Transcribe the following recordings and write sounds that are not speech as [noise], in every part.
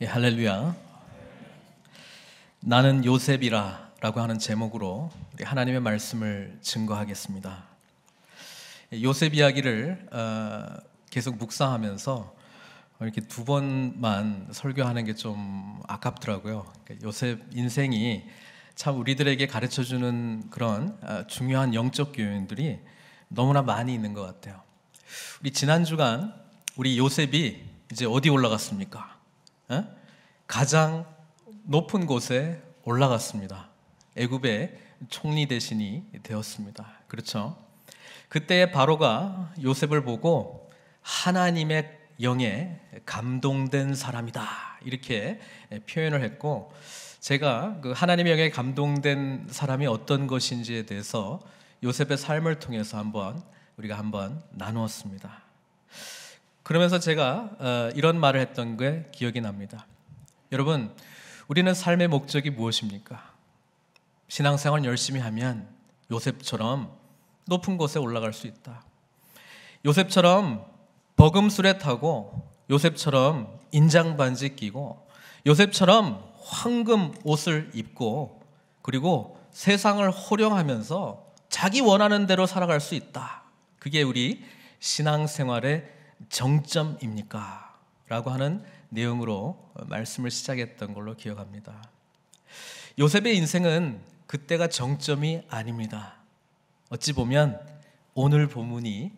예, 할렐루야. 나는 요셉이라라고 하는 제목으로 하나님의 말씀을 증거하겠습니다. 예, 요셉 이야기를 어, 계속 묵상하면서 이렇게 두 번만 설교하는 게 좀 아깝더라고요. 그러니까 요셉 인생이 참 우리들에게 가르쳐 주는 그런 어, 중요한 영적 교훈들이 너무나 많이 있는 것 같아요. 우리 지난 주간 우리 요셉이 이제 어디 올라갔습니까? 가장 높은 곳에 올라갔습니다. 애굽의 총리 대신이 되었습니다. 그렇죠? 그때 바로가 요셉을 보고 하나님의 영에 감동된 사람이다 이렇게 표현을 했고 제가 그 하나님의 영에 감동된 사람이 어떤 것인지에 대해서 요셉의 삶을 통해서 한번 우리가 한번 나누었습니다. 그러면서 제가 어, 이런 말을 했던 게 기억이 납니다. 여러분, 우리는 삶의 목적이 무엇입니까? 신앙생활 열심히 하면 요셉처럼 높은 곳에 올라갈 수 있다. 요셉처럼 버금술에 타고 요셉처럼 인장 반지 끼고 요셉처럼 황금 옷을 입고 그리고 세상을 호령하면서 자기 원하는 대로 살아갈 수 있다. 그게 우리 신앙생활의 정점입니까? 라고 하는 내용으로 말씀을 시작했던 걸로 기억합니다. 요셉의 인생은 그때가 정점이 아닙니다. 어찌 보면 오늘 본문이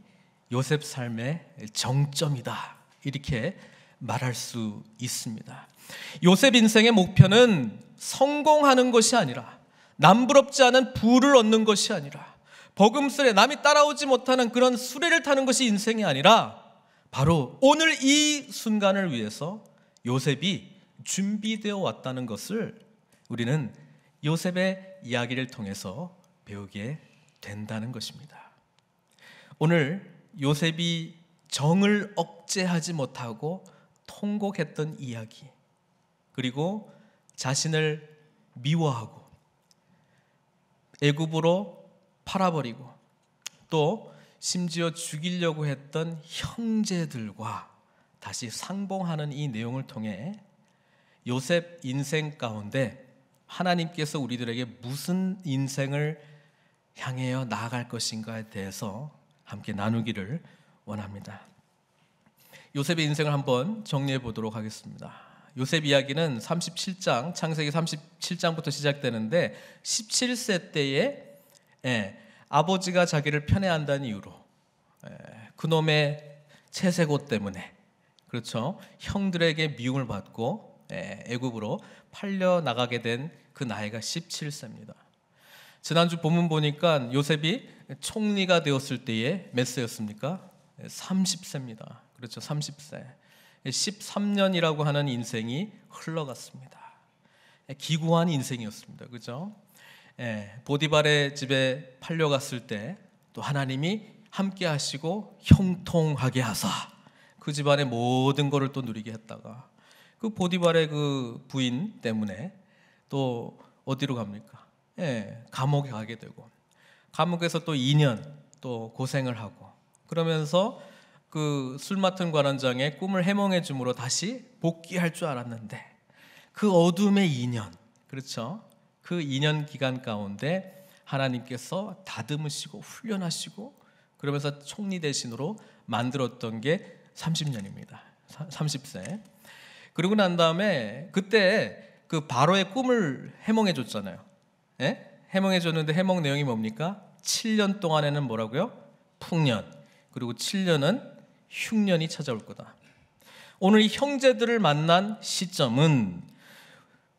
요셉 삶의 정점이다. 이렇게 말할 수 있습니다. 요셉 인생의 목표는 성공하는 것이 아니라 남부럽지 않은 부를 얻는 것이 아니라 버금스레 남이 따라오지 못하는 그런 수레를 타는 것이 인생이 아니라 바로 오늘 이 순간을 위해서 요셉이 준비되어 왔다는 것을 우리는 요셉의 이야기를 통해서 배우게 된다는 것입니다. 오늘 요셉이 정을 억제하지 못하고 통곡했던 이야기, 그리고 자신을 미워하고 애굽으로 팔아버리고 또 심지어 죽이려고 했던 형제들과 다시 상봉하는 이 내용을 통해 요셉 인생 가운데 하나님께서 우리들에게 무슨 인생을 향해여 나아갈 것인가에 대해서 함께 나누기를 원합니다. 요셉의 인생을 한번 정리해 보도록 하겠습니다. 요셉 이야기는 37장 창세기 37장부터 시작되는데 17세 때에 예, 아버지가 자기를 편애한다는 이유로 예, 그놈의 채색옷 때문에 그렇죠 형들에게 미움을 받고 예, 애굽으로 팔려 나가게 된 그 나이가 17세입니다. 지난주 본문 보니까 요셉이 총리가 되었을 때에 몇 세였습니까? 30세입니다. 예, 그렇죠. 30세. 13년이라고 하는 인생이 흘러갔습니다. 기구한 인생이었습니다. 그죠? 예, 보디발의 집에 팔려갔을 때 또 하나님이 함께 하시고 형통하게 하사 그 집안의 모든 것을 또 누리게 했다가 그 보디발의 그 부인 때문에 또 어디로 갑니까? 예, 감옥에 가게 되고 감옥에서 또 2년 또 고생을 하고 그러면서 그술 맡은 관원장의 꿈을 해몽해 줌으로 다시 복귀할 줄 알았는데 그 어둠의 2년 그렇죠? 그 2년 기간 가운데 하나님께서 다듬으시고 훈련하시고 그러면서 총리 대신으로 만들었던 게 30년입니다. 30세. 그리고 난 다음에 그때 그 바로의 꿈을 해몽해 줬잖아요. 예? 해몽해 줬는데 해몽 내용이 뭡니까? 7년 동안에는 뭐라고요? 풍년. 그리고 7년은 흉년이 찾아올 거다. 오늘 이 형제들을 만난 시점은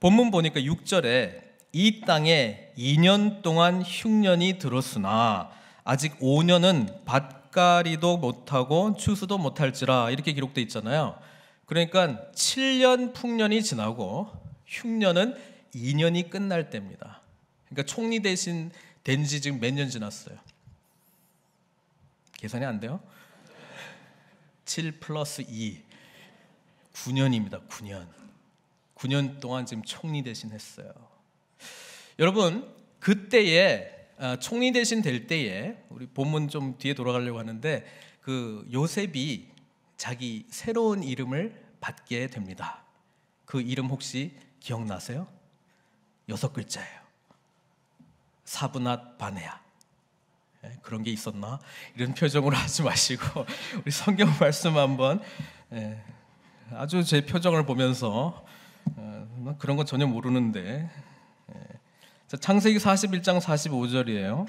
본문 보니까 6절에 이 땅에 2년 동안 흉년이 들었으나 아직 5년은 밭갈이도 못하고 추수도 못할지라 이렇게 기록돼 있잖아요. 그러니까 7년 풍년이 지나고 흉년은 2년이 끝날 때입니다. 그러니까 총리 대신 된 지 지금 몇 년 지났어요? 계산이 안 돼요? 7 플러스 2 9년입니다. 9년. 9년 동안 지금 총리 대신 했어요. 여러분 그때에 어, 총리 대신 될 때에 우리 본문 좀 뒤에 돌아가려고 하는데 그 요셉이 자기 새로운 이름을 받게 됩니다. 그 이름 혹시 기억나세요? 여섯 글자예요. 사브낫 바네야 예, 그런 게 있었나? 이런 표정으로 [laughs] 하지 마시고 우리 성경 말씀 한번 예, 아주 제 표정을 보면서 어, 그런 거 전혀 모르는데 자, 창세기 41장 45절이에요.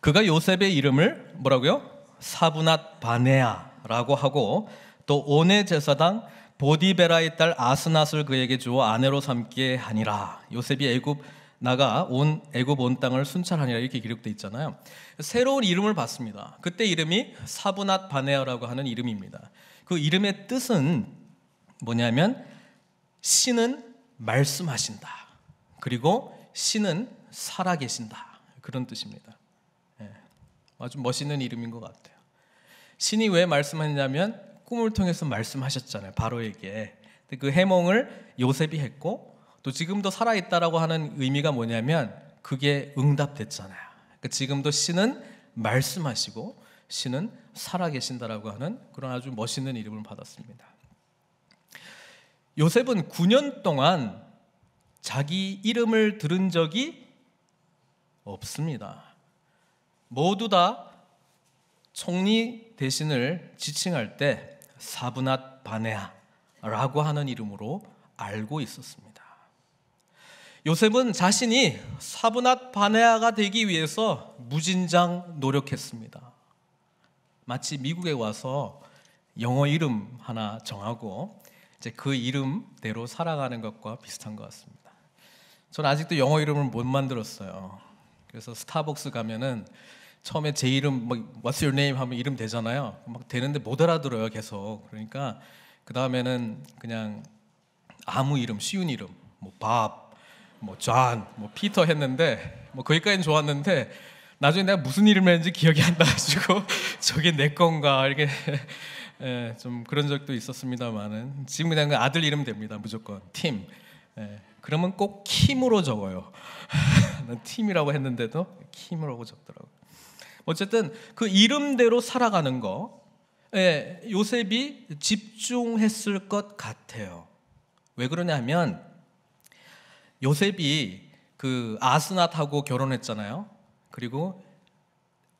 그가 요셉의 이름을 뭐라고요? 사부낫 바네아라고 하고 또 온의 제사당 보디베라의 딸 아스낫을 그에게 주어 아내로 삼게 하니라. 요셉이 애굽 나가 온 애굽 온 땅을 순찰하니라 이렇게 기록돼 있잖아요. 새로운 이름을 받습니다. 그때 이름이 사브낫 바네아라고 하는 이름입니다. 그 이름의 뜻은 뭐냐면 신은 말씀하신다. 그리고 신은 살아계신다. 그런 뜻입니다. 예, 아주 멋있는 이름인 것 같아요. 신이 왜 말씀하냐면 꿈을 통해서 말씀하셨잖아요. 바로에게. 그 해몽을 요셉이 했고 또 지금도 살아있다라고 하는 의미가 뭐냐면 그게 응답됐잖아요. 그러니까 지금도 신은 말씀하시고 신은 살아계신다라고 하는 그런 아주 멋있는 이름을 받았습니다. 요셉은 9년 동안 자기 이름을 들은 적이 없습니다. 모두 다 총리 대신을 지칭할 때 사브낫 바네아라고 하는 이름으로 알고 있었습니다. 요셉은 자신이 사브낫 바네아가 되기 위해서 무진장 노력했습니다. 마치 미국에 와서 영어 이름 하나 정하고 이제 그 이름대로 살아가는 것과 비슷한 것 같습니다. 저는 아직도 영어 이름을 못 만들었어요. 그래서 스타벅스 가면은 처음에 제 이름 막 뭐 What's your name 하면 이름 되잖아요. 막 되는데 못 알아들어요 계속. 그러니까 그 다음에는 그냥 아무 이름 쉬운 이름 뭐 밥, 뭐 존, 뭐 피터 했는데 뭐 거기까지는 좋았는데 나중에 내가 무슨 이름을 했는지 기억이 안 나가지고 [laughs] 저게 내 건가 이렇게 [laughs] 예, 좀 그런 적도 있었습니다만은 지금 그냥 그 아들 이름 됩니다 무조건 팀. 예, 그러면 꼭 킴으로 적어요. [laughs] 팀이라고 했는데도 킴으로 적더라고. 어쨌든 그 이름대로 살아가는 거. 예, 요셉이 집중했을 것 같아요. 왜 그러냐면 요셉이 그아스나타고 결혼했잖아요. 그리고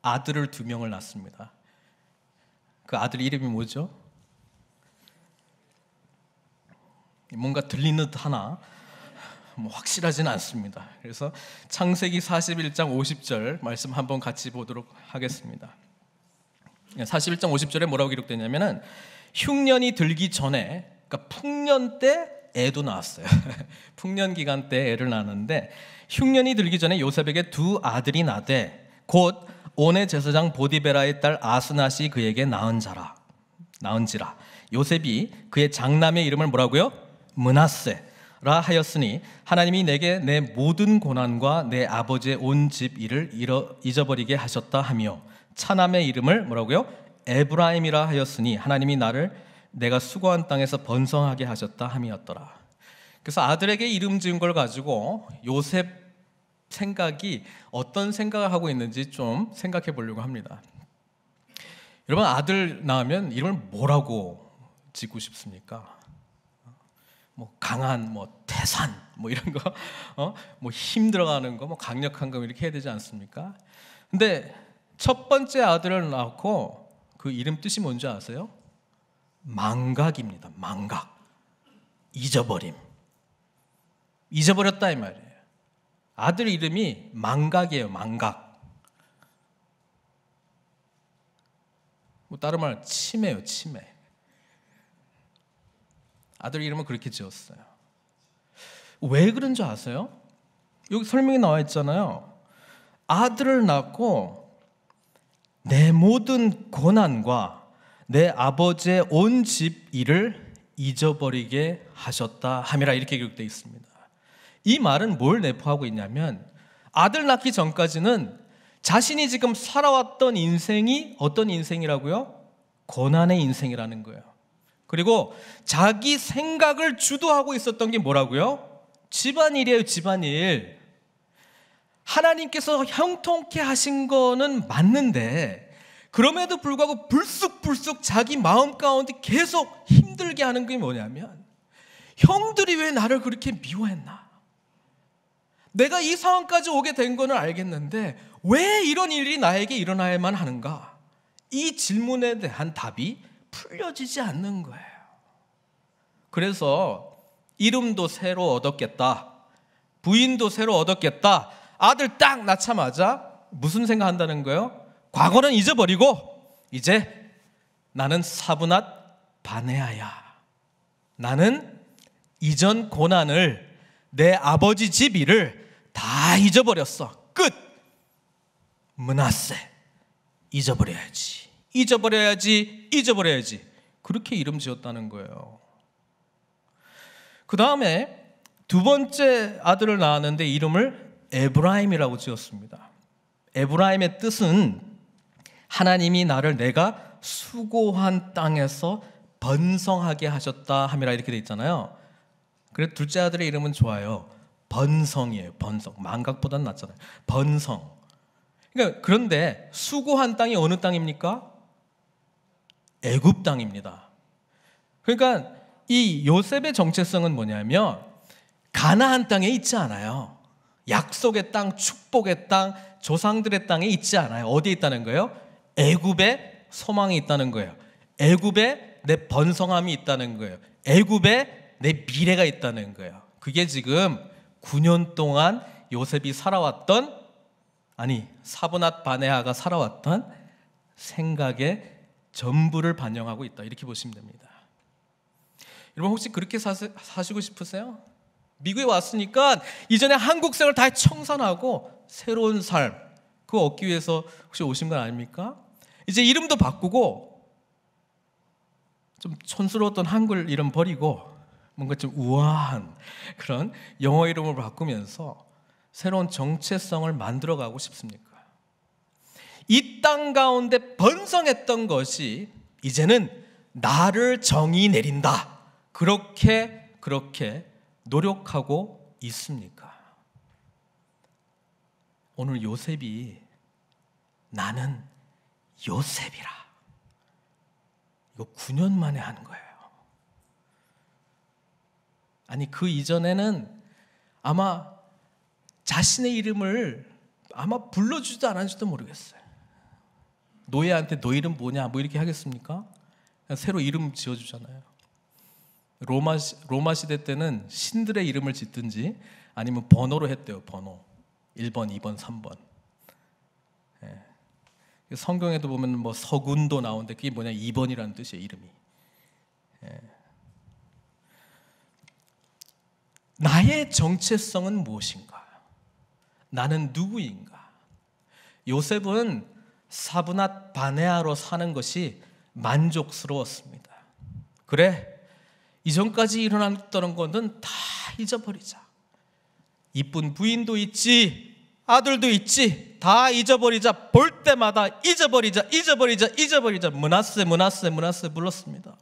아들을 두 명을 낳습니다. 그 아들 이름이 뭐죠? 뭔가 들리는 듯 하나 뭐 확실하진 않습니다. 그래서 창세기 41장 50절 말씀 한번 같이 보도록 하겠습니다. 41장 50절에 뭐라고 기록되냐면은 흉년이 들기 전에 그러니까 풍년 때 애도 낳았어요. [laughs] 풍년 기간 때 애를 낳았는데 흉년이 들기 전에 요셉에게 두 아들이 나되 곧 온의 제사장 보디베라의 딸아스나시 그에게 낳은 자라 낳은지라 요셉이 그의 장남의 이름을 뭐라고요? 문하세라 하였으니 하나님이 내게 내 모든 고난과 내 아버지의 온 집 일을 잃어, 잊어버리게 하셨다 하며 차남의 이름을 뭐라고요? 에브라임이라 하였으니 하나님이 나를 내가 수고한 땅에서 번성하게 하셨다 함이었더라. 그래서 아들에게 이름 지은 걸 가지고 요셉 생각이 어떤 생각을 하고 있는지 좀 생각해 보려고 합니다. 여러분 아들 낳으면 이름을 뭐라고 짓고 싶습니까? 뭐 강한 뭐 태산 뭐 이런 거, 어? 뭐힘 들어가는 거, 뭐 강력한 거 이렇게 해야 되지 않습니까? 근데 첫 번째 아들을 낳고 그 이름 뜻이 뭔지 아세요? 망각입니다. 망각. 잊어버림. 잊어버렸다 이 말이에요. 아들 이름이 망각이에요. 망각. 뭐 다른 말 치매요. 치매. 아들 이름을 그렇게 지었어요. 왜 그런 줄 아세요? 여기 설명이 나와 있잖아요. 아들을 낳고 내 모든 고난과 내 아버지의 온 집 일을 잊어버리게 하셨다 함이라 이렇게 기록되어 있습니다. 이 말은 뭘 내포하고 있냐면 아들 낳기 전까지는 자신이 지금 살아왔던 인생이 어떤 인생이라고요? 고난의 인생이라는 거예요. 그리고 자기 생각을 주도하고 있었던 게 뭐라고요? 집안일이에요, 집안일. 하나님께서 형통케 하신 거는 맞는데 그럼에도 불구하고 불쑥불쑥 자기 마음 가운데 계속 힘들게 하는 게 뭐냐면 형들이 왜 나를 그렇게 미워했나? 내가 이 상황까지 오게 된 거는 알겠는데 왜 이런 일이 나에게 일어나야만 하는가? 이 질문에 대한 답이 풀려지지 않는 거예요. 그래서 이름도 새로 얻었겠다. 부인도 새로 얻었겠다. 아들 딱 낳자마자 무슨 생각한다는 거예요? 과거는 잊어버리고 이제 나는 사부앗 바네아야. 나는 이전 고난을 내 아버지 집 일을 다 잊어버렸어. 끝. 문하세. 잊어버려야지. 잊어버려야지. 잊어버려야지. 그렇게 이름 지었다는 거예요. 그 다음에 두 번째 아들을 낳았는데 이름을 에브라임이라고 지었습니다. 에브라임의 뜻은 하나님이 나를 내가 수고한 땅에서 번성하게 하셨다 함이라 이렇게 돼 있잖아요. 그래 둘째 아들의 이름은 좋아요. 번성이에요. 번성. 망각보다는 낫잖아요. 번성. 그러니까 그런데 수고한 땅이 어느 땅입니까? 애굽 땅입니다. 그러니까 이 요셉의 정체성은 뭐냐면 가나안 땅에 있지 않아요. 약속의 땅, 축복의 땅, 조상들의 땅에 있지 않아요. 어디에 있다는 거예요? 애굽에 소망이 있다는 거예요. 애굽에 내 번성함이 있다는 거예요. 애굽에 내 미래가 있다는 거예요. 그게 지금 9년 동안 요셉이 살아왔던 아니 사브낫 바네아가 살아왔던 생각의 전부를 반영하고 있다 이렇게 보시면 됩니다. 여러분 혹시 그렇게 사시, 사시고 싶으세요? 미국에 왔으니까 이전에 한국 생활 다 청산하고 새로운 삶 그거 얻기 위해서 혹시 오신 건 아닙니까? 이제 이름도 바꾸고 좀 촌스러웠던 한글 이름 버리고 뭔가 좀 우아한 그런 영어 이름을 바꾸면서 새로운 정체성을 만들어가고 싶습니까? 이 땅 가운데 번성했던 것이 이제는 나를 정의 내린다. 그렇게 그렇게 노력하고 있습니까? 오늘 요셉이 나는 요셉이라. 이거 9년 만에 하는 거예요. 아니 그 이전에는 아마 자신의 이름을 아마 불러주지도 않았을지도 모르겠어요. 노예한테 너 이름 뭐냐 뭐 이렇게 하겠습니까? 새로 이름 지어주잖아요. 로마, 로마 시대 때는 신들의 이름을 짓든지 아니면 번호로 했대요. 번호 1번, 2번, 3번. 성경에도 보면 뭐 서군도 나오는데 그게 뭐냐 2번이라는 뜻이에요 이름이. 예. 나의 정체성은 무엇인가? 나는 누구인가? 요셉은 사브낫 바네아로 사는 것이 만족스러웠습니다. 그래 이전까지 일어났던 것은 다 잊어버리자. 이쁜 부인도 있지 아들도 있지 다 잊어버리자 볼 때마다 잊어버리자 잊어버리자 잊어버리자 문하세 문하세 문하세 불렀습니다.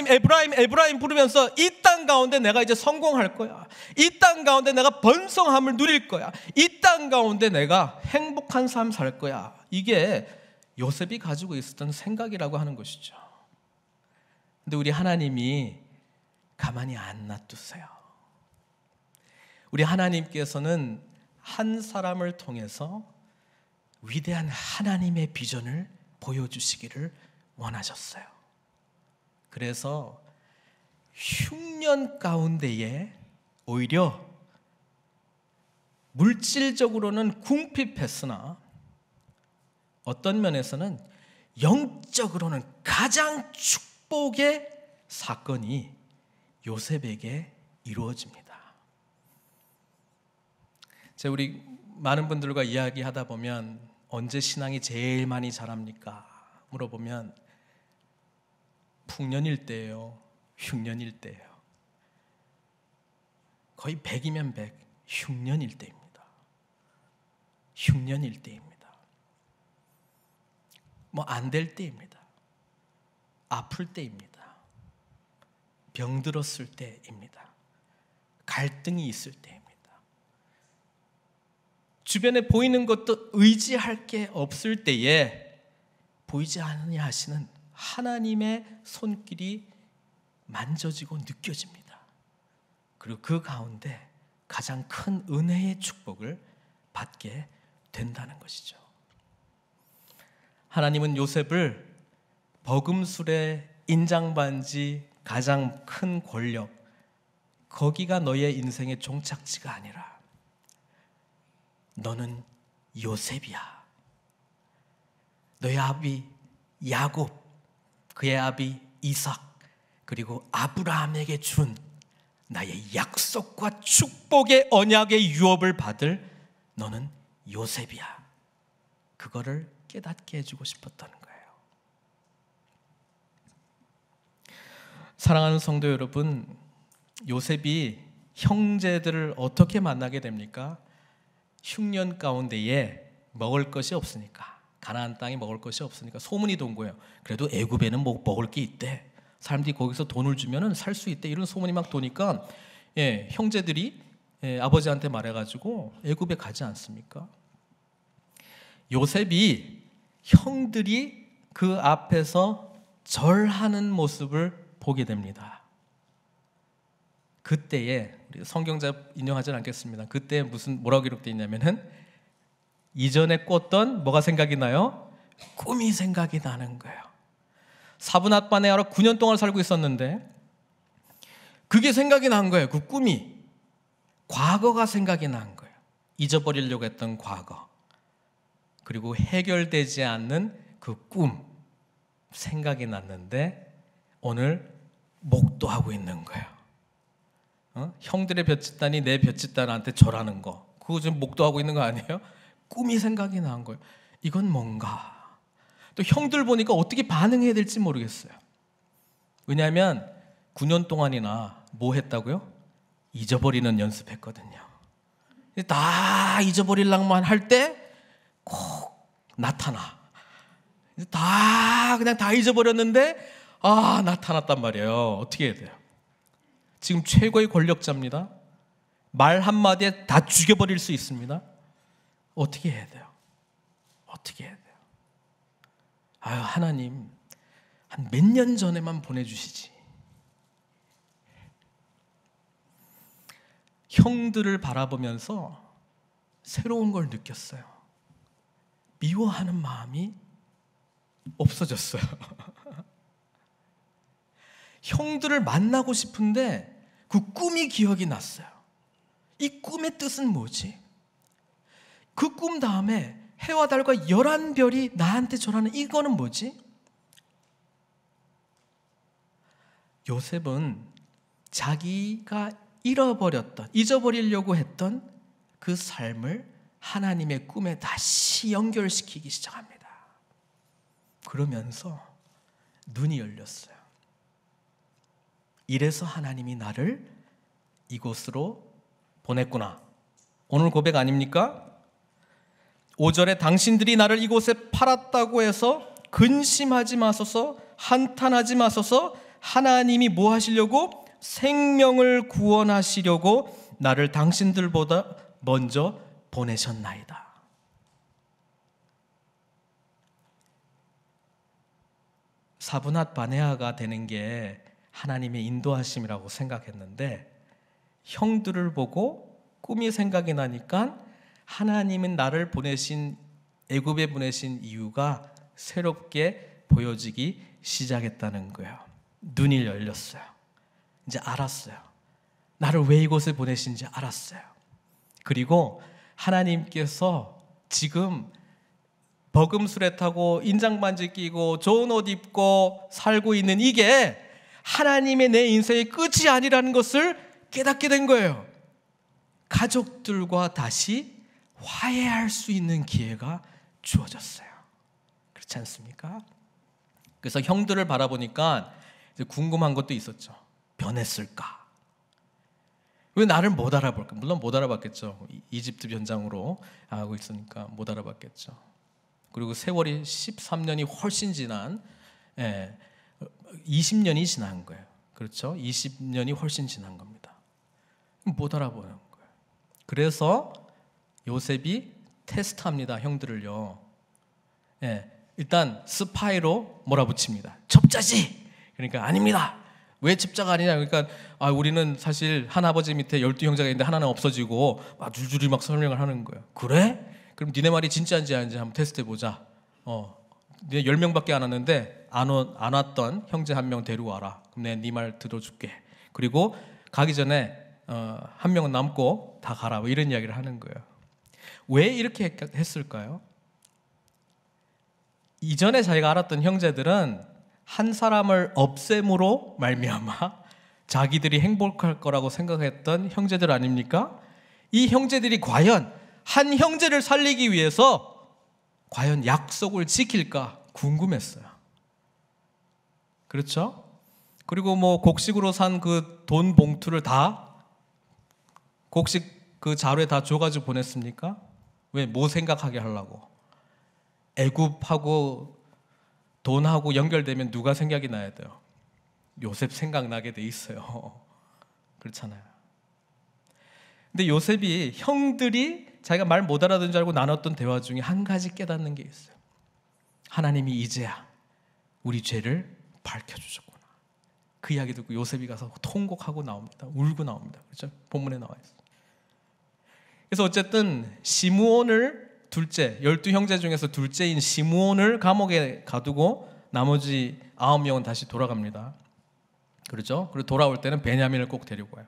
에브라임 에브라임 에브라임 부르면서 이 땅 가운데 내가 이제 성공할 거야. 이 땅 가운데 내가 번성함을 누릴 거야. 이 땅 가운데 내가 행복한 삶 살 거야. 이게 요셉이 가지고 있었던 생각이라고 하는 것이죠. 근데 우리 하나님이 가만히 안 놔두세요. 우리 하나님께서는 한 사람을 통해서 위대한 하나님의 비전을 보여주시기를 원하셨어요. 그래서 흉년 가운데에 오히려 물질적으로는 궁핍했으나 어떤 면에서는 영적으로는 가장 축복의 사건이 요셉에게 이루어집니다. 제 우리 많은 분들과 이야기하다 보면 언제 신앙이 제일 많이 자랍니까? 물어보면 풍년일 때예요. 흉년일 때예요. 거의 100이면 100, 흉년일 때입니다. 흉년일 때입니다. 뭐 안 될 때입니다. 아플 때입니다. 병들었을 때입니다. 갈등이 있을 때입니다. 주변에 보이는 것도 의지할 게 없을 때에 보이지 않으냐 하시는 하나님의 손길이 만져지고 느껴집니다. 그리고 그 가운데 가장 큰 은혜의 축복을 받게 된다는 것이죠. 하나님은 요셉을 버금술에 인장반지 가장 큰 권력, 거기가 너의 인생의 종착지가 아니라 너는 요셉이야. 너의 아비 야곱, 그의 아비 이삭, 그리고 아브라함에게 준 나의 약속과 축복의 언약의 유업을 받을 너는 요셉이야. 그거를 깨닫게 해주고 싶었다는 거예요. 사랑하는 성도 여러분, 요셉이 형제들을 어떻게 만나게 됩니까? 흉년 가운데에 먹을 것이 없으니까 가나안 땅에 먹을 것이 없으니까 소문이 돈 거예요. 그래도 애굽에는 뭐 먹을 게 있대. 사람들이 거기서 돈을 주면은 살 수 있대. 이런 소문이 막 도니까 예, 형제들이 예, 아버지한테 말해가지고 애굽에 가지 않습니까? 요셉이 형들이 그 앞에서 절하는 모습을 보게 됩니다. 그때에 우리 성경자 인용하진 않겠습니다. 그때 무슨 뭐라고 기록돼 있냐면은 이전에 꿨던 뭐가 생각이 나요? 꿈이 생각이 나는 거예요. 사분학반에 하러 9년 동안 살고 있었는데 그게 생각이 난 거예요. 그 꿈이 과거가 생각이 난 거예요. 잊어버리려고 했던 과거 그리고 해결되지 않는 그 꿈 생각이 났는데 오늘 목도하고 있는 거예요. 어? 형들의 볏짓단이내볏짓단한테 절하는 거 그거 지금 목도하고 있는 거 아니에요? [laughs] 꿈이 생각이 난 거예요. 이건 뭔가. 또 형들 보니까 어떻게 반응해야 될지 모르겠어요. 왜냐하면 9년 동안이나 뭐 했다고요? 잊어버리는 연습했거든요. 다 잊어버릴랑만 할 때 꼭 나타나. 다 그냥 다 잊어버렸는데 아 나타났단 말이에요. 어떻게 해야 돼요? 지금 최고의 권력자입니다. 말 한마디에 다 죽여버릴 수 있습니다. 어떻게 해야 돼요? 어떻게 해야 돼요? 아유, 하나님, 한 몇 년 전에만 보내주시지. 형들을 바라보면서 새로운 걸 느꼈어요. 미워하는 마음이 없어졌어요. [laughs] 형들을 만나고 싶은데 그 꿈이 기억이 났어요. 이 꿈의 뜻은 뭐지? 그 꿈 다음에 해와 달과 열한 별이 나한테 전하는 이거는 뭐지? 요셉은 자기가 잃어버렸던, 잊어버리려고 했던 그 삶을 하나님의 꿈에 다시 연결시키기 시작합니다. 그러면서 눈이 열렸어요. 이래서 하나님이 나를 이곳으로 보냈구나. 오늘 고백 아닙니까? 5절에 당신들이 나를 이곳에 팔았다고 해서 근심하지 마소서, 한탄하지 마소서, 하나님이 뭐 하시려고? 생명을 구원하시려고 나를 당신들보다 먼저 보내셨나이다. 사분앗 바네아가 되는 게 하나님의 인도하심이라고 생각했는데 형들을 보고 꿈이 생각이 나니까 하나님은 나를 보내신 애굽에 보내신 이유가 새롭게 보여지기 시작했다는 거예요. 눈이 열렸어요. 이제 알았어요. 나를 왜 이곳에 보내신지 알았어요. 그리고 하나님께서 지금 버금술에 타고 인장반지 끼고 좋은 옷 입고 살고 있는 이게 하나님의 내 인생의 끝이 아니라는 것을 깨닫게 된 거예요. 가족들과 다시 화해할 수 있는 기회가 주어졌어요. 그렇지 않습니까? 그래서 형들을 바라보니까 궁금한 것도 있었죠. 변했을까? 왜 나를 못 알아볼까? 물론 못 알아봤겠죠. 이집트 변장으로 알고 있으니까 못 알아봤겠죠. 그리고 세월이 13년이 훨씬 지난 예, 20년이 지난 거예요. 그렇죠? 20년이 훨씬 지난 겁니다. 못 알아보는 거예요. 그래서 요셉이 테스트합니다. 형들을요. 예, 일단 스파이로 몰아붙입니다. 첩자지! 그러니까 아닙니다. 왜 집자가 아니냐? 그러니까 아, 우리는 사실 한 아버지 밑에 열두 형제가 있는데 하나는 없어지고 막 줄줄이 막 설명을 하는 거예요. 그래? 그럼 니네 말이 진짜인지 아닌지 한번 테스트해 보자. 어, 니네 열 명밖에 안 왔는데 안, 오, 안 왔던 형제 한 명데리고와라 그럼 내가 네말 들어줄게. 그리고 가기 전에 어, 한 명은 남고 다 가라. 뭐 이런 이야기를 하는 거예요. 왜 이렇게 했을까요? 이전에 자기가 알았던 형제들은 한 사람을 없앰으로 말미암아 [laughs] 자기들이 행복할 거라고 생각했던 형제들 아닙니까? 이 형제들이 과연 한 형제를 살리기 위해서 과연 약속을 지킬까 궁금했어요. 그렇죠? 그리고 뭐 곡식으로 산 그 돈 봉투를 다 곡식 그 자루에 다 줘가지고 보냈습니까? 왜? 뭐 생각하게 하려고? 애굽하고 돈하고 연결되면 누가 생각이 나야 돼요? 요셉 생각나게 돼 있어요. [laughs] 그렇잖아요. 근데 요셉이 형들이 자기가 말 못 알아듣는 줄 알고 나눴던 대화 중에 한 가지 깨닫는 게 있어요. 하나님이 이제야 우리 죄를 밝혀주셨구나. 그 이야기 듣고 요셉이 가서 통곡하고 나옵니다. 울고 나옵니다. 그렇죠? 본문에 나와 있어. 요 그래서 어쨌든 시므온을 둘째, 열두 형제 중에서 둘째인 시므온을 감옥에 가두고 나머지 아홉 명은 다시 돌아갑니다. 그렇죠? 그리고 돌아올 때는 베냐민을 꼭 데리고 와요.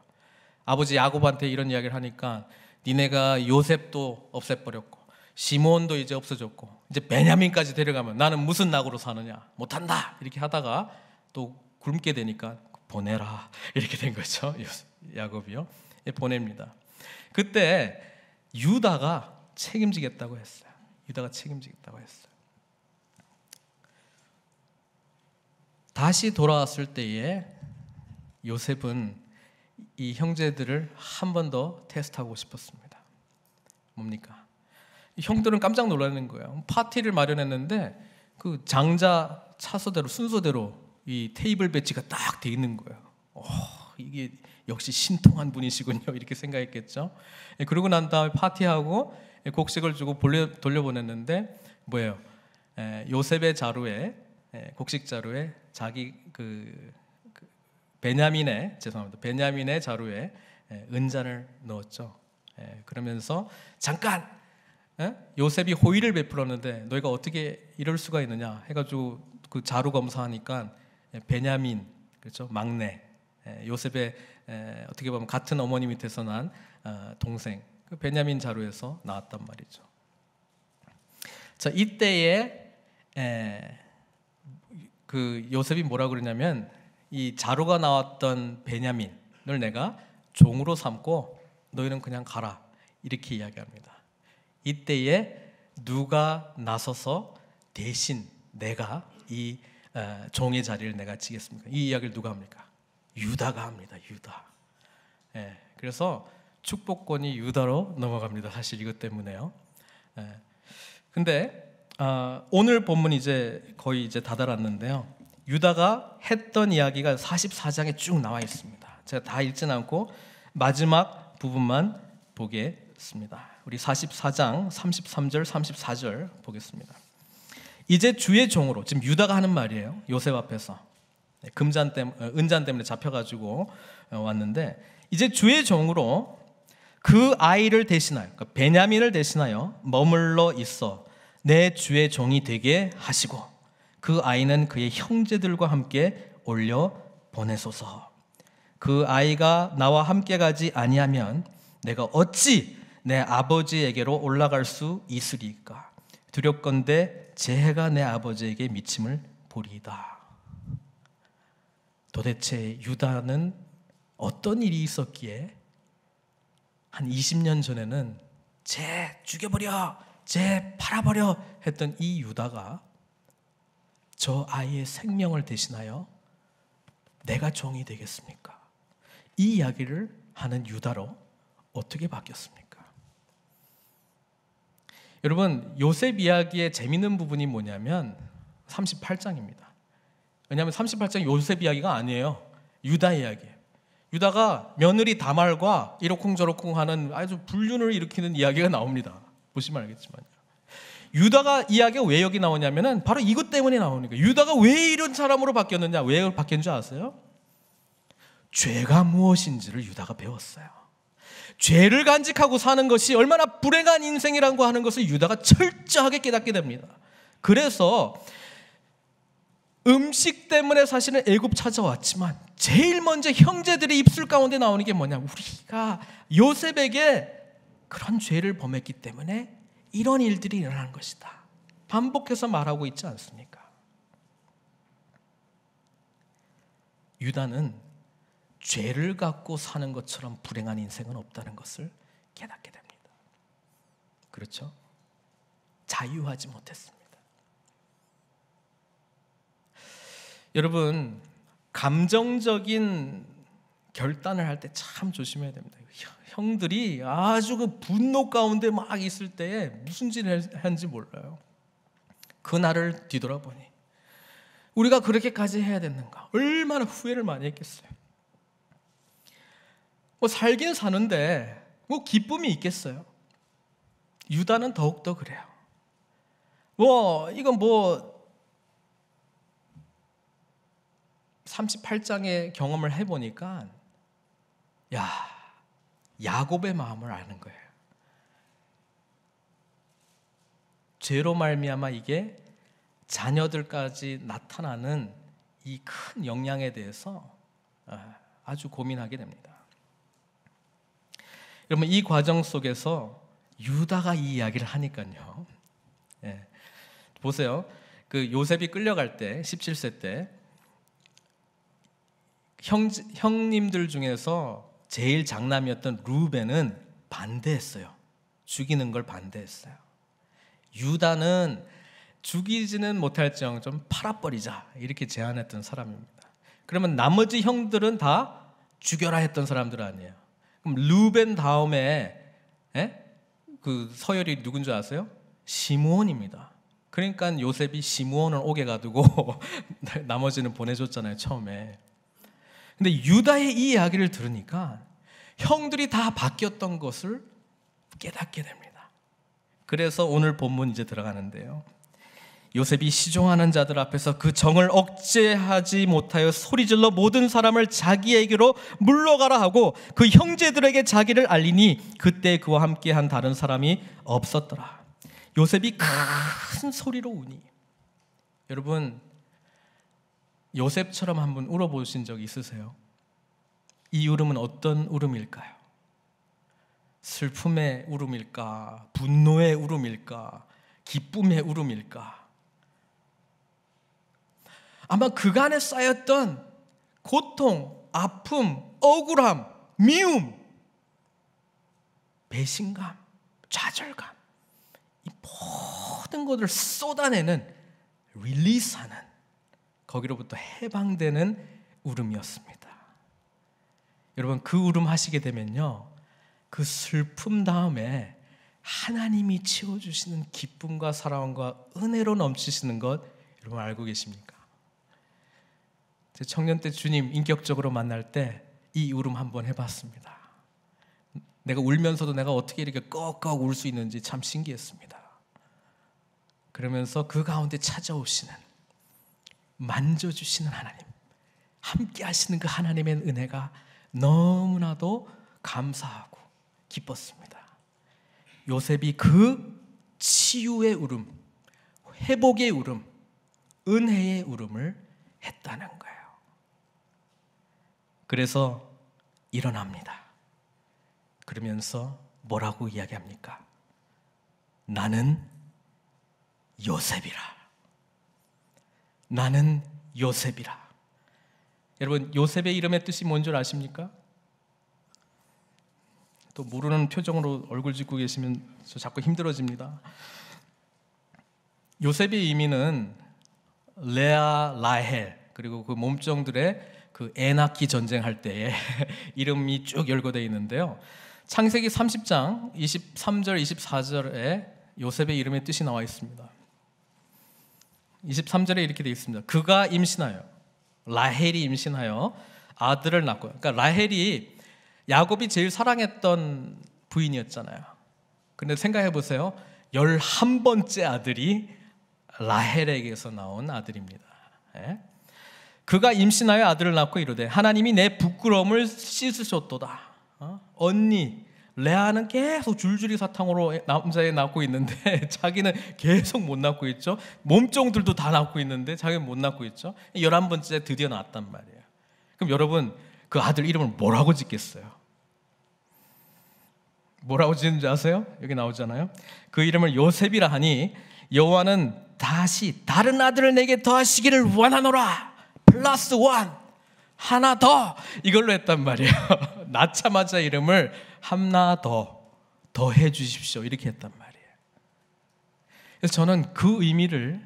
아버지 야곱한테 이런 이야기를 하니까 니네가 요셉도 없애버렸고 시몬도 이제 없어졌고 이제 베냐민까지 데려가면 나는 무슨 낙으로 사느냐 못한다 이렇게 하다가 또 굶게 되니까 보내라 이렇게 된 거죠 [laughs] 야곱이요 예, 보냅니다 그때 유다가 책임지겠다고 했어요 유다가 책임지겠다고 했어요 다시 돌아왔을 때에 요셉은 이 형제들을 한 번 더 테스트하고 싶었습니다 뭡니까 형들은 깜짝 놀라는 거예요. 파티를 마련했는데 그 장자 차서대로 순서대로 이 테이블 배치가 딱 돼 있는 거예요. 오, 어, 이게 역시 신통한 분이시군요. 이렇게 생각했겠죠. 예, 그러고 난 다음에 파티하고 예, 곡식을 주고 돌려, 보냈는데 뭐예요? 에, 예, 요셉의 자루에 에, 곡식 자루에 자기 그, 그, 베냐민의 죄송합니다. 베냐민의 자루에 에, 은잔을 넣었죠. 그러면서 잠깐 예? 요셉이 호의를 베풀었는데 너희가 어떻게 이럴 수가 있느냐 해가지고 그 자루 검사하니까 예, 베냐민 그렇죠 막내 예, 요셉의 어떻게 보면 같은 어머니 밑에서 난 어, 동생 그 베냐민 자루에서 나왔단 말이죠. 자 이때에 그 요셉이 뭐라 그러냐면 이 자루가 나왔던 베냐민을 내가 종으로 삼고 너희는 그냥 가라 이렇게 이야기합니다. 이때에 누가 나서서 대신 내가 이 어, 종의 자리를 내가 지겠습니까? 이 이야기를 누가 합니까? 유다가 합니다. 유다. 예, 그래서 축복권이 유다로 넘어갑니다. 사실 이것 때문에요. 예, 근데 어, 오늘 본문 이제 거의 이제 다달았는데요 유다가 했던 이야기가 44장에 쭉 나와 있습니다. 제가 다 읽진 않고 마지막 부분만 보겠습니다. 우리 44장 33절 34절 보겠습니다. 이제 주의 종으로 지금 유다가 하는 말이에요. 요셉 앞에서 네, 금잔 때문에 어, 은잔 때문에 잡혀가지고 어, 왔는데 이제 주의 종으로 그 아이를 대신하여 그러니까 베냐민을 대신하여 머물러 있어 내 주의 종이 되게 하시고 그 아이는 그의 형제들과 함께 올려 보내소서. 그 아이가 나와 함께 가지 아니하면 내가 어찌 내 아버지에게로 올라갈 수 있으리까 두렵건대 재해가 내 아버지에게 미침을 보리이다. 도대체 유다는 어떤 일이 있었기에 한 20년 전에는 쟤 죽여버려, 쟤 팔아버려 했던 이 유다가 저 아이의 생명을 대신하여 내가 종이 되겠습니까? 이 이야기를 하는 유다로 어떻게 바뀌었습니까? 여러분 요셉 이야기의 재밌는 부분이 뭐냐면 38장입니다. 왜냐하면 38장 요셉 이야기가 아니에요. 유다 이야기예요. 유다가 며느리 다말과 이러쿵저러쿵 하는 아주 불륜을 일으키는 이야기가 나옵니다. 보시면 알겠지만 유다가 이야기가 왜 여기 나오냐면은 바로 이것 때문에 나오니까 유다가 왜 이런 사람으로 바뀌었느냐 왜 바뀐 줄 아세요? 죄가 무엇인지를 유다가 배웠어요. 죄를 간직하고 사는 것이 얼마나 불행한 인생이라고 하는 것을 유다가 철저하게 깨닫게 됩니다. 그래서 음식 때문에 사실은 애굽 찾아왔지만 제일 먼저 형제들의 입술 가운데 나오는 게 뭐냐? 우리가 요셉에게 그런 죄를 범했기 때문에 이런 일들이 일어난 것이다. 반복해서 말하고 있지 않습니까? 유다는 죄를 갖고 사는 것처럼 불행한 인생은 없다는 것을 깨닫게 됩니다. 그렇죠? 자유하지 못했습니다. 여러분, 감정적인 결단을 할 때 참 조심해야 됩니다. 형들이 아주 그 분노 가운데 막 있을 때에 무슨 짓을 한지 몰라요. 그날을 뒤돌아보니 우리가 그렇게까지 해야 됐는가? 얼마나 후회를 많이 했겠어요. 뭐 살긴 사는데 뭐 기쁨이 있겠어요? 유다는 더욱더 그래요. 뭐 이건 뭐 38장의 경험을 해보니까 야 야곱의 마음을 아는 거예요. 죄로 말미암아 이게 자녀들까지 나타나는 이 큰 영향에 대해서 아, 아주 고민하게 됩니다. 여러분 이 과정 속에서 유다가 이 이야기를 하니까요. 예. 보세요. 그 요셉이 끌려갈 때 17세 때 형, 형님들 중에서 제일 장남이었던 루벤은 반대했어요. 죽이는 걸 반대했어요. 유다는 죽이지는 못할지언 좀 팔아버리자 이렇게 제안했던 사람입니다. 그러면 나머지 형들은 다 죽여라 했던 사람들 아니에요. 루벤 다음에 에? 예? 그 서열이 누군 줄 아세요? 시므온입니다. 그러니까 요셉이 시므온을 오게 가두고 [laughs] 나머지는 보내줬잖아요 처음에. 근데 유다의 이 이야기를 들으니까 형들이 다 바뀌었던 것을 깨닫게 됩니다. 그래서 오늘 본문 이제 들어가는데요. 요셉이 시종하는 자들 앞에서 그 정을 억제하지 못하여 소리질러 모든 사람을 자기에게로 물러가라 하고 그 형제들에게 자기를 알리니 그때 그와 함께한 다른 사람이 없었더라. 요셉이 큰 소리로 우니. 여러분 요셉처럼 한번 울어보신 적 있으세요? 이 울음은 어떤 울음일까요? 슬픔의 울음일까? 분노의 울음일까? 기쁨의 울음일까? 아마 그간에 쌓였던 고통, 아픔, 억울함, 미움, 배신감, 좌절감, 이 모든 것을 쏟아내는 릴리스하는 거기로부터 해방되는 울음이었습니다. 여러분 그 울음 하시게 되면요. 그 슬픔 다음에 하나님이 채워주시는 기쁨과 사랑과 은혜로 넘치시는 것 여러분 알고 계십니까? 제 청년 때 주님 인격적으로 만날 때 이 울음 한번 해봤습니다. 내가 울면서도 내가 어떻게 이렇게 꺽꺽 울 수 있는지 참 신기했습니다. 그러면서 그 가운데 찾아오시는 만져주시는 하나님, 함께 하시는 그 하나님의 은혜가 너무나도 감사하고 기뻤습니다. 요셉이 그 치유의 울음, 회복의 울음, 은혜의 울음을 했다는 거예요. 그래서 일어납니다. 그러면서 뭐라고 이야기합니까? 나는 요셉이라. 나는 요셉이라. 여러분, 요셉의 이름의 뜻이 뭔 줄 아십니까? 또 모르는 표정으로 얼굴 짓고 계시면 저 자꾸 힘들어집니다. 요셉의 의미는 레아, 라헬, 그리고 그 몸종들의 그애 나키 전쟁할 때에 [laughs] 이름이 쭉 열거되어 있는데요. 창세기 30장 23절 24절에 요셉의 이름의 뜻이 나와 있습니다. 23절에 이렇게 되어 있습니다. 그가 임신하여 라헬이 임신하여 아들을 낳고 그러니까 라헬이 야곱이 제일 사랑했던 부인이었잖아요. 근데 생각해 보세요. 11번째 아들이 라헬에게서 나온 아들입니다. 예? 그가 임신하여 아들을 낳고 이르되 하나님이 내 부끄러움을 씻으셨도다. 어? 언니 레아는 계속 줄줄이 사탕으로 남자에 낳고 있는데 [laughs] 자기는 계속 못 낳고 있죠. 몸종들도 다 낳고 있는데 자기는 못 낳고 있죠. 열한 번째 드디어 낳았단 말이에요. 그럼 여러분 그 아들 이름을 뭐라고 짓겠어요? 뭐라고 지는지 아세요? 여기 나오잖아요. 그 이름을 요셉이라 하니 여호와는 다시 다른 아들을 내게 더하시기를 원하노라. 플러스 원 하나 더 이걸로 했단 말이에요. [laughs] 낳자마자 이름을 함나 더 더 해주십시오 이렇게 했단 말이에요. 그래서 저는 그 의미를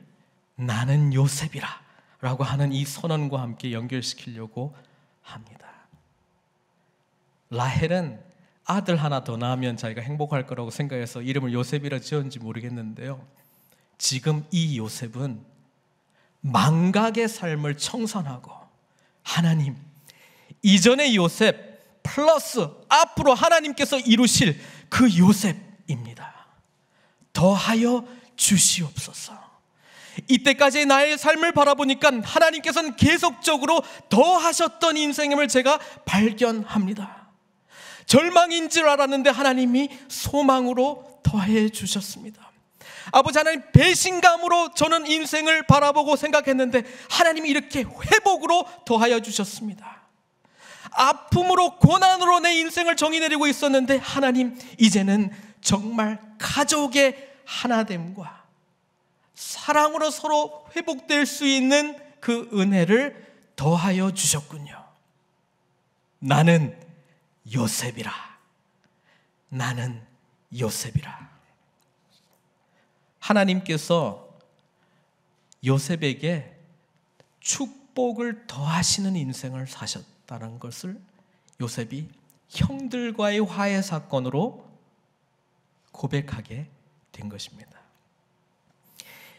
나는 요셉이라라고 하는 이 선언과 함께 연결시키려고 합니다. 라헬은 아들 하나 더 낳으면 자기가 행복할 거라고 생각해서 이름을 요셉이라 지었는지 모르겠는데요. 지금 이 요셉은 망각의 삶을 청산하고 하나님 이전의 요셉 플러스 앞으로 하나님께서 이루실 그 요셉입니다. 더하여 주시옵소서. 이때까지 나의 삶을 바라보니까 하나님께서는 계속적으로 더 하셨던 인생임을 제가 발견합니다. 절망인 줄 알았는데 하나님이 소망으로 더해 주셨습니다. 아버지 하나님 배신감으로 저는 인생을 바라보고 생각했는데 하나님이 이렇게 회복으로 더하여 주셨습니다. 아픔으로 고난으로 내 인생을 정의 내리고 있었는데 하나님 이제는 정말 가족의 하나됨과 사랑으로 서로 회복될 수 있는 그 은혜를 더하여 주셨군요. 나는 요셉이라. 나는 요셉이라. 하나님께서 요셉에게 축복을 더하시는 인생을 사셨다는 것을 요셉이 형들과의 화해 사건으로 고백하게 된 것입니다.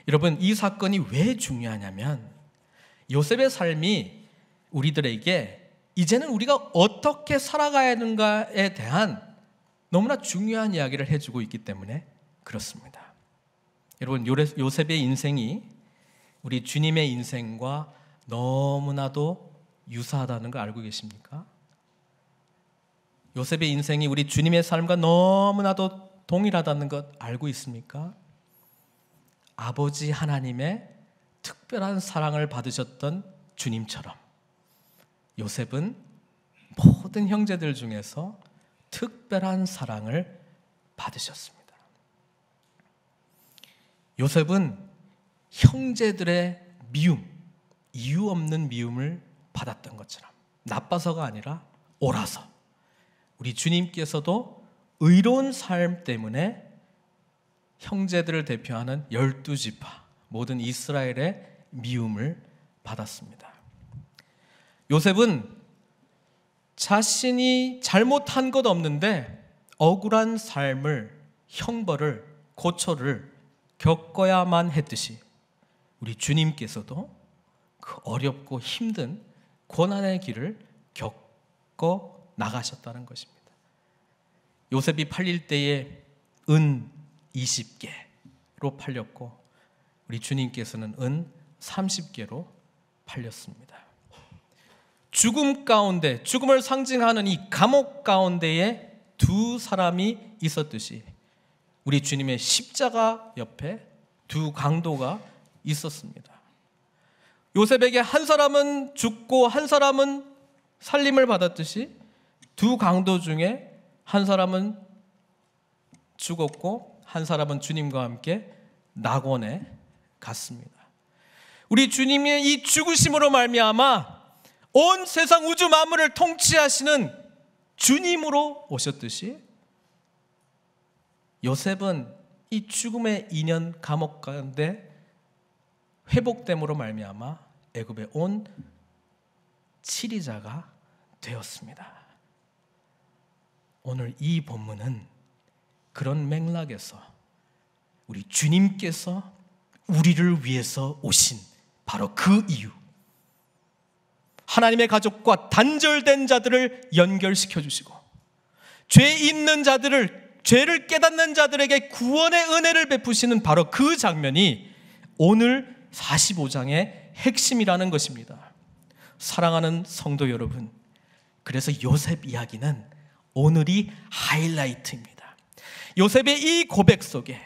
여러분, 이 사건이 왜 중요하냐면 요셉의 삶이 우리들에게 이제는 우리가 어떻게 살아가야 하는가에 대한 너무나 중요한 이야기를 해주고 있기 때문에 그렇습니다. 여러분 요셉의 인생이 우리 주님의 인생과 너무나도 유사하다는 걸 알고 계십니까? 요셉의 인생이 우리 주님의 삶과 너무나도 동일하다는 것 알고 있습니까? 아버지 하나님의 특별한 사랑을 받으셨던 주님처럼 요셉은 모든 형제들 중에서 특별한 사랑을 받으셨습니다. 요셉은 형제들의 미움, 이유 없는 미움을 받았던 것처럼 나빠서가 아니라 옳아서 우리 주님께서도 의로운 삶 때문에 형제들을 대표하는 열두 지파 모든 이스라엘의 미움을 받았습니다. 요셉은 자신이 잘못한 것 없는데 억울한 삶을 형벌을 고초를 겪어야만 했듯이 우리 주님께서도 그 어렵고 힘든 고난의 길을 겪어 나가셨다는 것입니다. 요셉이 팔릴 때에 은 20개로 팔렸고 우리 주님께서는 은 30개로 팔렸습니다. 죽음 가운데 죽음을 상징하는 이 감옥 가운데에 두 사람이 있었듯이 우리 주님의 십자가 옆에 두 강도가 있었습니다. 요셉에게 한 사람은 죽고 한 사람은 살림을 받았듯이 두 강도 중에 한 사람은 죽었고 한 사람은 주님과 함께 낙원에 갔습니다. 우리 주님의 이 죽으심으로 말미암아 온 세상 우주 만물을 통치하시는 주님으로 오셨듯이 요셉은 이 죽음의 2년 감옥 가운데 회복됨으로 말미암아 애굽에 온 치리자가 되었습니다. 오늘 이 본문은 그런 맥락에서 우리 주님께서 우리를 위해서 오신 바로 그 이유. 하나님의 가족과 단절된 자들을 연결시켜 주시고 죄 있는 자들을 죄를 깨닫는 자들에게 구원의 은혜를 베푸시는 바로 그 장면이 오늘 45장의 핵심이라는 것입니다. 사랑하는 성도 여러분, 그래서 요셉 이야기는 오늘이 하이라이트입니다. 요셉의 이 고백 속에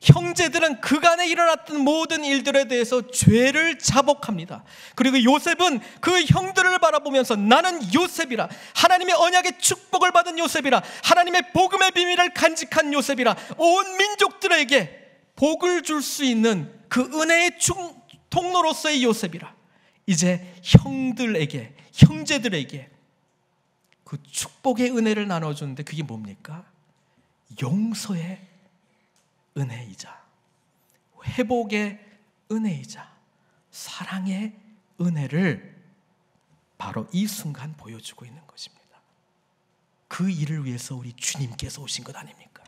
형제들은 그간에 일어났던 모든 일들에 대해서 죄를 자복합니다. 그리고 요셉은 그 형들을 바라보면서 나는 요셉이라 하나님의 언약의 축복을 받은 요셉이라 하나님의 복음의 비밀을 간직한 요셉이라 온 민족들에게 복을 줄 수 있는 그 은혜의 충, 통로로서의 요셉이라 이제 형들에게 형제들에게 그 축복의 은혜를 나눠주는데 그게 뭡니까? 용서의 은혜이자 회복의 은혜이자 사랑의 은혜를 바로 이 순간 보여주고 있는 것입니다. 그 일을 위해서 우리 주님께서 오신 것 아닙니까?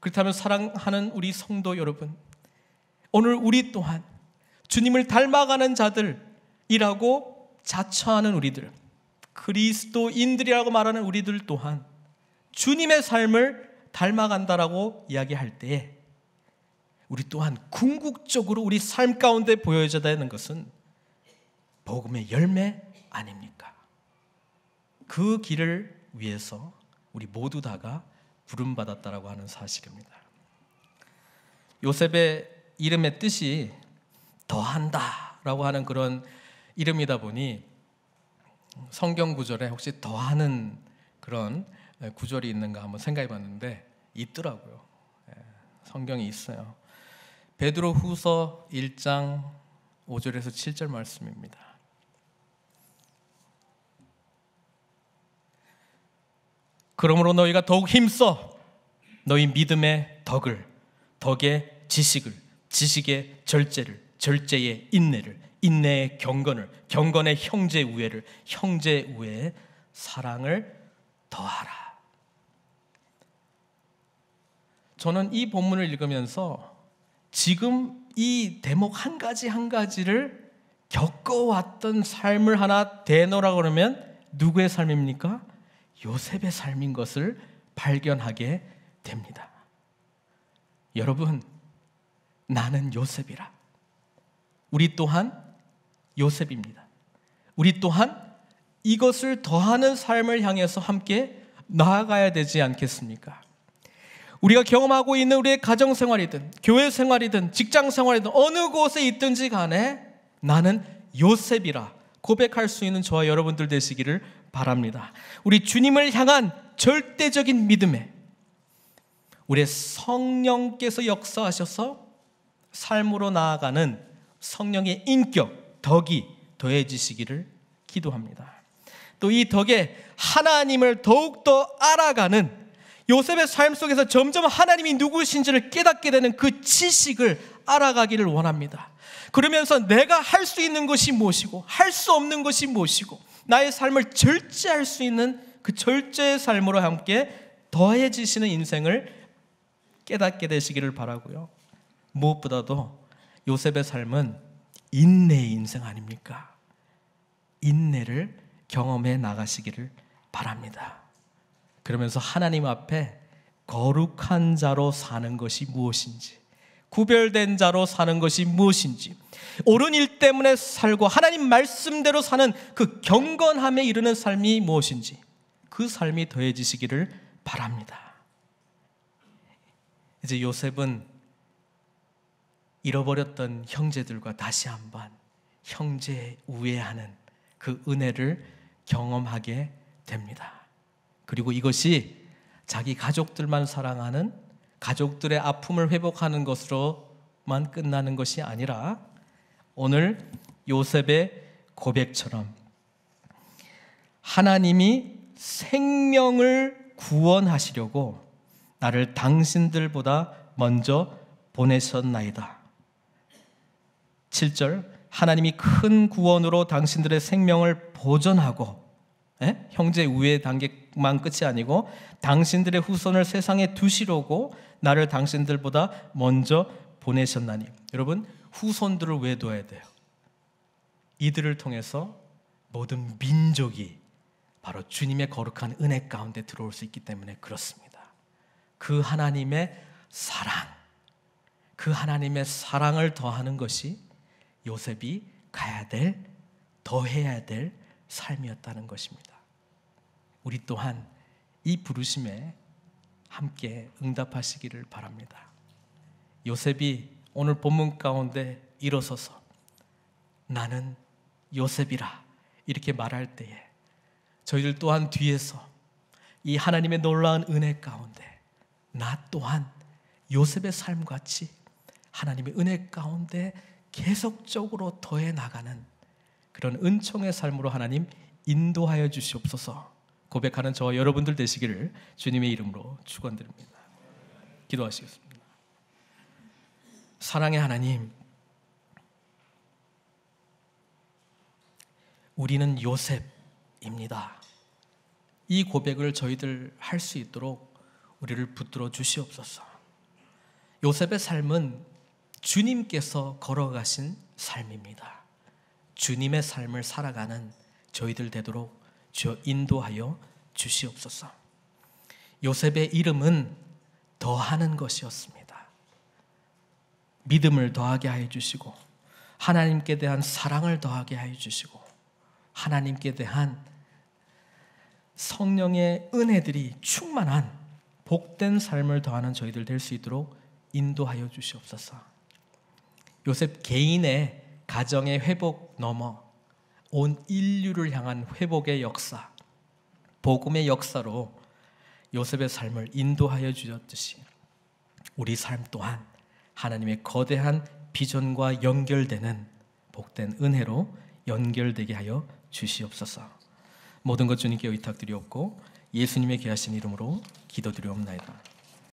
그렇다면 사랑하는 우리 성도 여러분, 오늘 우리 또한 주님을 닮아가는 자들이라고 자처하는 우리들, 그리스도인들이라고 말하는 우리들 또한 주님의 삶을 닮아간다라고 이야기할 때 우리 또한 궁극적으로 우리 삶 가운데 보여져야 되는 것은 복음의 열매 아닙니까? 그 길을 위해서 우리 모두 다가 부름 받았다라고 하는 사실입니다. 요셉의 이름의 뜻이 더한다라고 하는 그런 이름이다 보니 성경 구절에 혹시 더하는 그런 예, 구절이 있는가 한번 생각해 봤는데 있더라고요. 예, 성경이 있어요. 베드로 후서 1장 5절에서 7절 말씀입니다. 그러므로 너희가 더욱 힘써 너희 믿음의 덕을 덕의 지식을 지식의 절제를 절제의 인내를 인내의 경건을 경건의 형제 우애를 형제 우애의 사랑을 더하라. 저는 이 본문을 읽으면서 지금 이 대목 한 가지 한 가지를 겪어왔던 삶을 하나 대노라 그러면 누구의 삶입니까? 요셉의 삶인 것을 발견하게 됩니다. 여러분, 나는 요셉이라. 우리 또한 요셉입니다. 우리 또한 이것을 더하는 삶을 향해서 함께 나아가야 되지 않겠습니까? 우리가 경험하고 있는 우리의 가정 생활이든 교회 생활이든 직장 생활이든 어느 곳에 있든지 간에 나는 요셉이라 고백할 수 있는 저와 여러분들 되시기를 바랍니다. 우리 주님을 향한 절대적인 믿음에 우리의 성령께서 역사하셔서 삶으로 나아가는 성령의 인격, 덕이 더해지시기를 기도합니다. 또 이 덕에 하나님을 더욱더 알아가는 요셉의 삶 속에서 점점 하나님이 누구신지를 깨닫게 되는 그 지식을 알아가기를 원합니다. 그러면서 내가 할 수 있는 것이 무엇이고 할 수 없는 것이 무엇이고 나의 삶을 절제할 수 있는 그 절제의 삶으로 함께 더해지시는 인생을 깨닫게 되시기를 바라고요. 무엇보다도 요셉의 삶은 인내의 인생 아닙니까? 인내를 경험해 나가시기를 바랍니다. 그러면서 하나님 앞에 거룩한 자로 사는 것이 무엇인지, 구별된 자로 사는 것이 무엇인지, 옳은 일 때문에 살고 하나님 말씀대로 사는 그 경건함에 이르는 삶이 무엇인지, 그 삶이 더해지시기를 바랍니다. 이제 요셉은 잃어버렸던 형제들과 다시 한번 형제 우애하는 그 은혜를 경험하게 됩니다. 그리고 이것이 자기 가족들만 사랑하는 가족들의 아픔을 회복하는 것으로만 끝나는 것이 아니라 오늘 요셉의 고백처럼 하나님이 생명을 구원하시려고 나를 당신들보다 먼저 보내셨나이다. 7절 하나님이 큰 구원으로 당신들의 생명을 보존하고 에? 예? 형제 우애 단계만 끝이 아니고 당신들의 후손을 세상에 두시려고 나를 당신들보다 먼저 보내셨나니 여러분 후손들을 왜 둬야 돼요? 이들을 통해서 모든 민족이 바로 주님의 거룩한 은혜 가운데 들어올 수 있기 때문에 그렇습니다. 그 하나님의 사랑, 그 하나님의 사랑을 더하는 것이 요셉이 가야 될, 더해야 될 삶이었다는 것입니다. 우리 또한 이 부르심에 함께 응답하시기를 바랍니다. 요셉이 오늘 본문 가운데 일어서서 나는 요셉이라 이렇게 말할 때에 저희들 또한 뒤에서 이 하나님의 놀라운 은혜 가운데 나 또한 요셉의 삶 같이 하나님의 은혜 가운데 계속적으로 더해 나가는 그런 은총의 삶으로 하나님 인도하여 주시옵소서. 고백하는 저와 여러분들 되시기를 주님의 이름으로 축원드립니다. 기도하시겠습니다. 사랑의 하나님, 우리는 요셉입니다. 이 고백을 저희들 할 수 있도록 우리를 붙들어 주시옵소서. 요셉의 삶은 주님께서 걸어가신 삶입니다. 주님의 삶을 살아가는 저희들 되도록 저 인도하여 주시옵소서. 요셉의 이름은 더하는 것이었습니다. 믿음을 더하게 하여 주시고 하나님께 대한 사랑을 더하게 하여 주시고 하나님께 대한 성령의 은혜들이 충만한 복된 삶을 더하는 저희들 될 수 있도록 인도하여 주시옵소서. 요셉 개인의 가정의 회복 넘어 온 인류를 향한 회복의 역사, 복음의 역사로 요셉의 삶을 인도하여 주셨듯이 우리 삶 또한 하나님의 거대한 비전과 연결되는 복된 은혜로 연결되게 하여 주시옵소서. 모든 것 주님께 의탁드리옵고 예수님의 귀하신 이름으로 기도드리옵나이다.